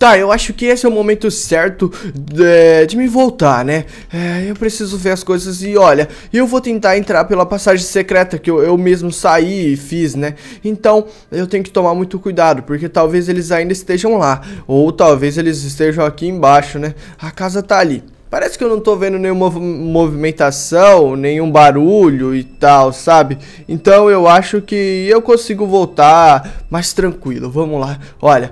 Tá, eu acho que esse é o momento certo de, é, de me voltar, né? É, eu preciso ver as coisas e olha, eu vou tentar entrar pela passagem secreta que eu, eu mesmo saí e fiz, né? Então eu tenho que tomar muito cuidado, porque talvez eles ainda estejam lá, ou talvez eles estejam aqui embaixo, né? A casa tá ali. Parece que eu não tô vendo nenhuma movimentação, nenhum barulho e tal, sabe? Então eu acho que eu consigo voltar mais tranquilo. Vamos lá. Olha,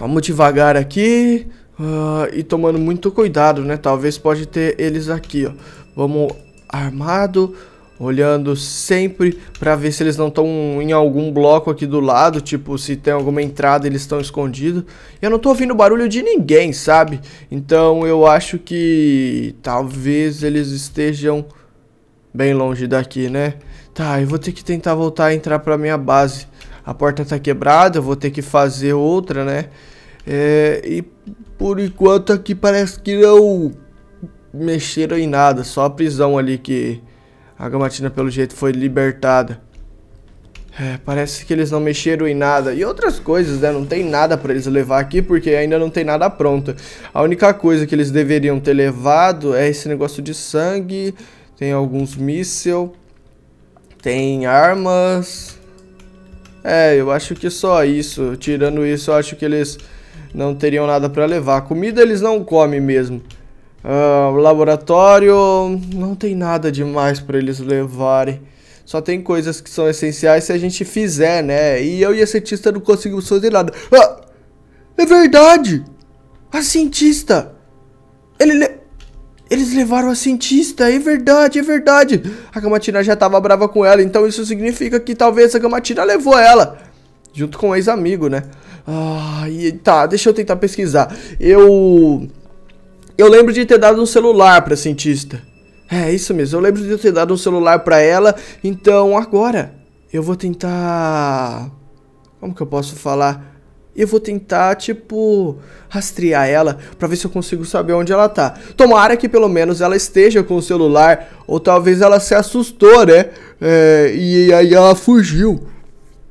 Vamos devagar aqui. Uh, e tomando muito cuidado, né? Talvez pode ter eles aqui, ó. Vamos armado, olhando sempre para ver se eles não estão em algum bloco aqui do lado, tipo, se tem alguma entrada, eles estão escondidos. Eu não tô ouvindo barulho de ninguém, sabe? Então eu acho que talvez eles estejam bem longe daqui, né? Tá, eu vou ter que tentar voltar a entrar pra minha base. A porta tá quebrada, eu vou ter que fazer outra, né? É, e por enquanto aqui parece que não mexeram em nada, só a prisão ali que a Gamatina pelo jeito foi libertada. É, parece que eles não mexeram em nada. E outras coisas, né? Não tem nada para eles levar aqui porque ainda não tem nada pronto. A única coisa que eles deveriam ter levado é esse negócio de sangue. Tem alguns mísseis, Tem armas. É, eu acho que só isso. Tirando isso, eu acho que eles não teriam nada para levar. Comida eles não comem mesmo. Uh, laboratório não tem nada demais para eles levarem. Só tem coisas que são essenciais se a gente fizer, né? E eu e a cientista não conseguimos fazer nada. Ah, é verdade! A cientista! Ele le... Eles levaram a cientista, é verdade, é verdade. A Gamatina já tava brava com ela, então isso significa que talvez a Gamatina levou ela. Junto com o ex-amigo, né? Ah, e, tá, deixa eu tentar pesquisar. Eu. Eu lembro de ter dado um celular pra cientista. É, isso mesmo, eu lembro de ter dado um celular pra ela, então agora eu vou tentar. Como que eu posso falar? Eu vou tentar, tipo, rastrear ela pra ver se eu consigo saber onde ela tá. Tomara que pelo menos ela esteja com o celular, ou talvez ela se assustou, né? É, e aí ela fugiu.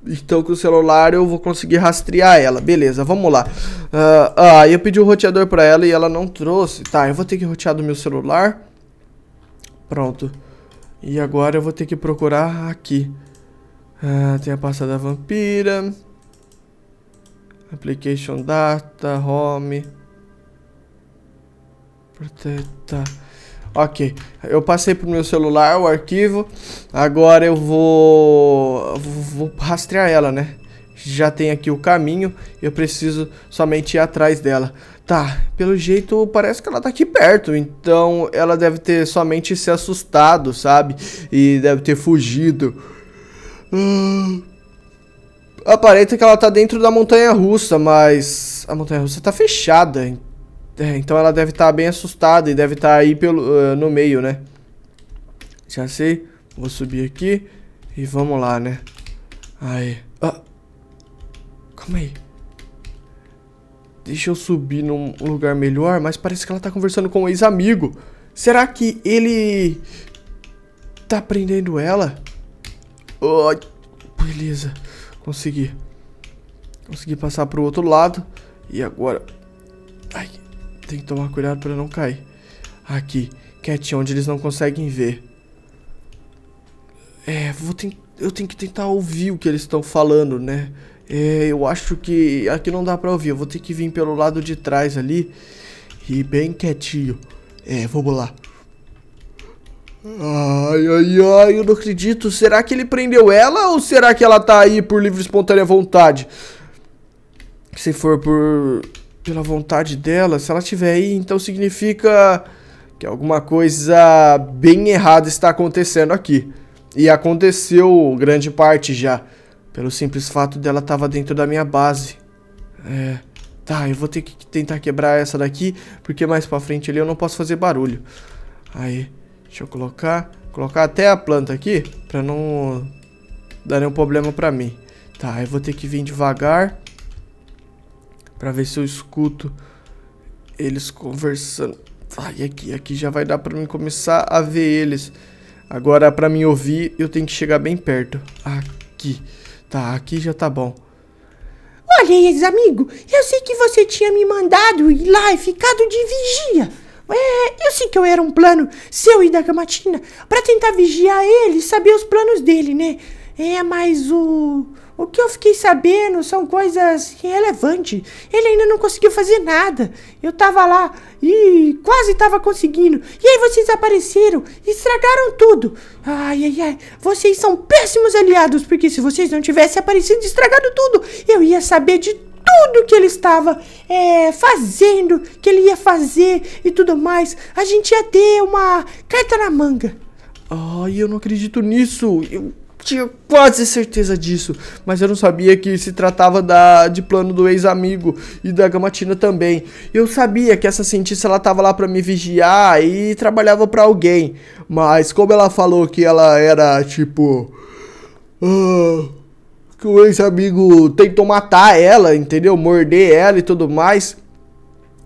Então, com o celular eu vou conseguir rastrear ela. Beleza, vamos lá. Uh, ah, ah eu pedi o um roteador pra ela e ela não trouxe. Tá, eu vou ter que rotear do meu celular. Pronto. E agora eu vou ter que procurar aqui. Uh, tem a pasta da vampira. Application data, home. Proteta. Ok, eu passei pro meu celular o arquivo, agora eu vou, vou rastrear ela, né? Já tem aqui o caminho, eu preciso somente ir atrás dela. Tá, pelo jeito parece que ela tá aqui perto, então ela deve ter somente se assustado, sabe? E deve ter fugido. Ah, aparenta que ela tá dentro da montanha russa, mas a montanha russa tá fechada, então é, então ela deve estar tá bem assustada e deve estar tá aí pelo, uh, no meio, né? Já sei. Vou subir aqui e vamos lá, né? Aí. Ah. Calma aí. Deixa eu subir num lugar melhor, mas parece que ela tá conversando com um ex-amigo. Será que ele tá prendendo ela? Oh, beleza. Consegui. Consegui passar pro outro lado. E agora... Ai, tem que tomar cuidado pra não cair. Aqui, quietinho, onde eles não conseguem ver. É, vou ten... eu tenho que tentar ouvir o que eles estão falando, né? É, eu acho que aqui não dá pra ouvir. Eu vou ter que vir pelo lado de trás ali. E bem quietinho. É, vamos lá. Ai, ai, ai, eu não acredito. Será que ele prendeu ela ou será que ela tá aí por livre e espontânea vontade? Se for por pela vontade dela. Se ela estiver aí, então significa que alguma coisa bem errada está acontecendo aqui. E aconteceu grande parte já, pelo simples fato dela estar dentro da minha base. É, tá, eu vou ter que tentar quebrar essa daqui, porque mais pra frente ali eu não posso fazer barulho. Aí, deixa eu colocar, colocar até a planta aqui, pra não dar nenhum problema pra mim. Tá, eu vou ter que vir devagar para ver se eu escuto eles conversando. Ai, aqui, aqui já vai dar para mim começar a ver eles. Agora para mim ouvir, eu tenho que chegar bem perto. Aqui. Tá, aqui já tá bom. Olha, ex-amigo, eu sei que você tinha me mandado ir lá e ficado de vigia. É, eu sei que eu era um plano seu e da Gamatina para tentar vigiar ele e saber os planos dele, né? É, mas o. O que eu fiquei sabendo são coisas irrelevantes. Ele ainda não conseguiu fazer nada. Eu tava lá e quase tava conseguindo. E aí vocês apareceram, estragaram tudo. Ai, ai, ai. Vocês são péssimos aliados, porque se vocês não tivessem aparecido e estragado tudo, eu ia saber de tudo que ele estava é, fazendo, que ele ia fazer e tudo mais. A gente ia ter uma carta na manga. Ai, eu não acredito nisso. Eu tinha quase certeza disso, mas eu não sabia que se tratava da, de plano do ex-amigo e da Gamatina também. Eu sabia que essa cientista ela tava lá para me vigiar e trabalhava para alguém, mas como ela falou que ela era tipo. Uh, que o ex-amigo tentou matar ela, entendeu? Morder ela e tudo mais.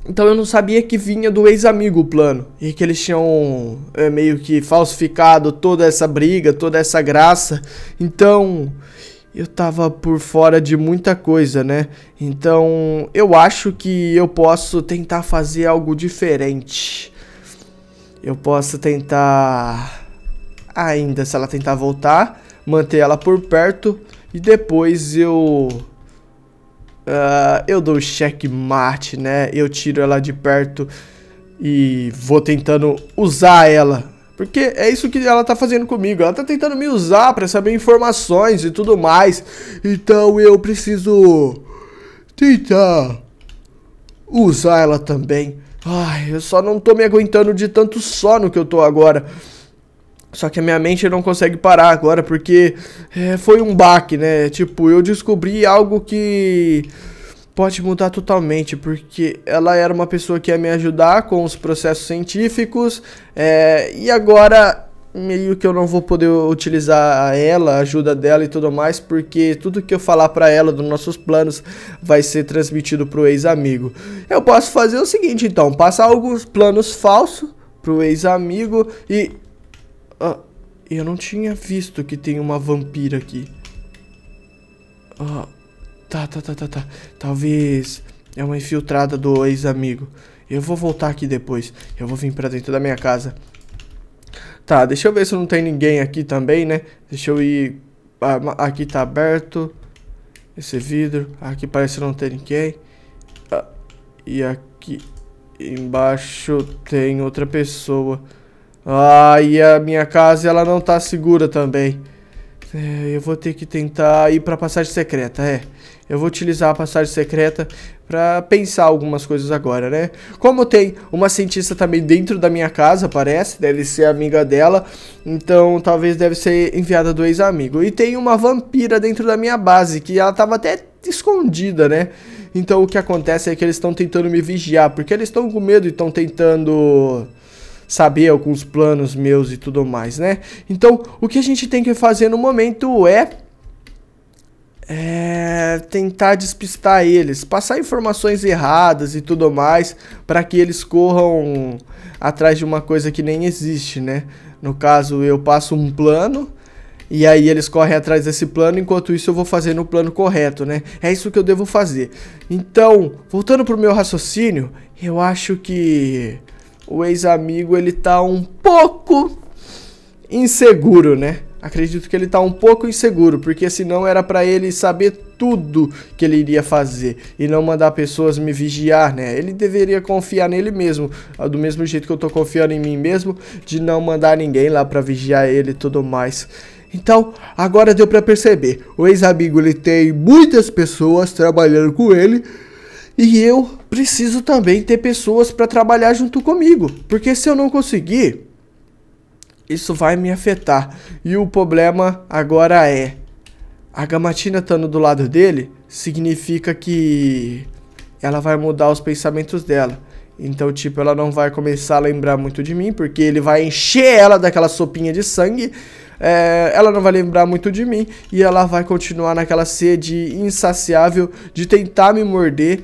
Então eu não sabia que vinha do ex-amigo o plano. E que eles tinham é, meio que falsificado toda essa briga, toda essa graça. Então eu tava por fora de muita coisa, né? Então eu acho que eu posso tentar fazer algo diferente. Eu posso tentar. Ainda, se ela tentar voltar, manter ela por perto. E depois eu Uh, eu dou checkmate, né? Eu tiro ela de perto e vou tentando usar ela. Porque é isso que ela tá fazendo comigo. Ela tá tentando me usar para saber informações e tudo mais. Então eu preciso tentar usar ela também. Ai, eu só não tô me aguentando de tanto sono que eu tô agora. Só que a minha mente não consegue parar agora, porque é, foi um baque, né? Tipo, eu descobri algo que pode mudar totalmente, porque ela era uma pessoa que ia me ajudar com os processos científicos, é, e agora meio que eu não vou poder utilizar ela, a ajuda dela e tudo mais, porque tudo que eu falar para ela dos nossos planos vai ser transmitido pro ex-amigo. Eu posso fazer o seguinte então, passar alguns planos falsos pro ex-amigo e ah, eu não tinha visto que tem uma vampira aqui. Ah, tá, tá, tá, tá, tá. Talvez é uma infiltrada do ex-amigo. Eu vou voltar aqui depois. Eu vou vir pra dentro da minha casa. Tá, deixa eu ver se não tem ninguém aqui também, né? Deixa eu ir... Ah, aqui tá aberto. Esse vidro. Aqui parece não ter ninguém. Ah, e aqui embaixo tem outra pessoa. Ah, e a minha casa ela não tá segura também. É, eu vou ter que tentar ir pra passagem secreta, é. Eu vou utilizar a passagem secreta pra pensar algumas coisas agora, né? Como tem uma cientista também dentro da minha casa, parece, deve ser amiga dela, então talvez deve ser enviada do ex-amigo. E tem uma vampira dentro da minha base, que ela tava até escondida, né? Então o que acontece é que eles estão tentando me vigiar, porque eles estão com medo e estão tentando saber alguns planos meus e tudo mais, né? Então, o que a gente tem que fazer no momento é é, tentar despistar eles, passar informações erradas e tudo mais, para que eles corram atrás de uma coisa que nem existe, né? No caso, eu passo um plano e aí eles correm atrás desse plano, enquanto isso eu vou fazendo o plano correto, né? É isso que eu devo fazer. Então, voltando pro meu raciocínio, eu acho que o ex-amigo ele tá um pouco inseguro, né? Acredito que ele tá um pouco inseguro, porque senão era para ele saber tudo que ele iria fazer e não mandar pessoas me vigiar, né? Ele deveria confiar nele mesmo, ah, do mesmo jeito que eu tô confiando em mim mesmo, de não mandar ninguém lá para vigiar ele e tudo mais. Então, agora deu para perceber. O ex-amigo ele tem muitas pessoas trabalhando com ele e eu preciso também ter pessoas para trabalhar junto comigo, porque se eu não conseguir, isso vai me afetar. E o problema agora é a gamatina estando do lado dele significa que ela vai mudar os pensamentos dela. Então, tipo, ela não vai começar a lembrar muito de mim, porque ele vai encher ela daquela sopinha de sangue. É, ela não vai lembrar muito de mim e ela vai continuar naquela sede insaciável de tentar me morder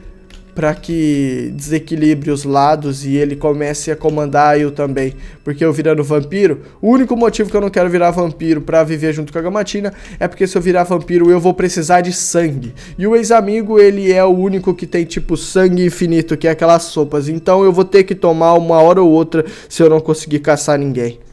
para que desequilibre os lados e ele comece a comandar eu também. Porque eu virando vampiro, o único motivo que eu não quero virar vampiro para viver junto com a Gamatina é porque se eu virar vampiro eu vou precisar de sangue. E o ex-amigo, ele é o único que tem tipo sangue infinito, que é aquelas sopas. Então eu vou ter que tomar uma hora ou outra se eu não conseguir caçar ninguém.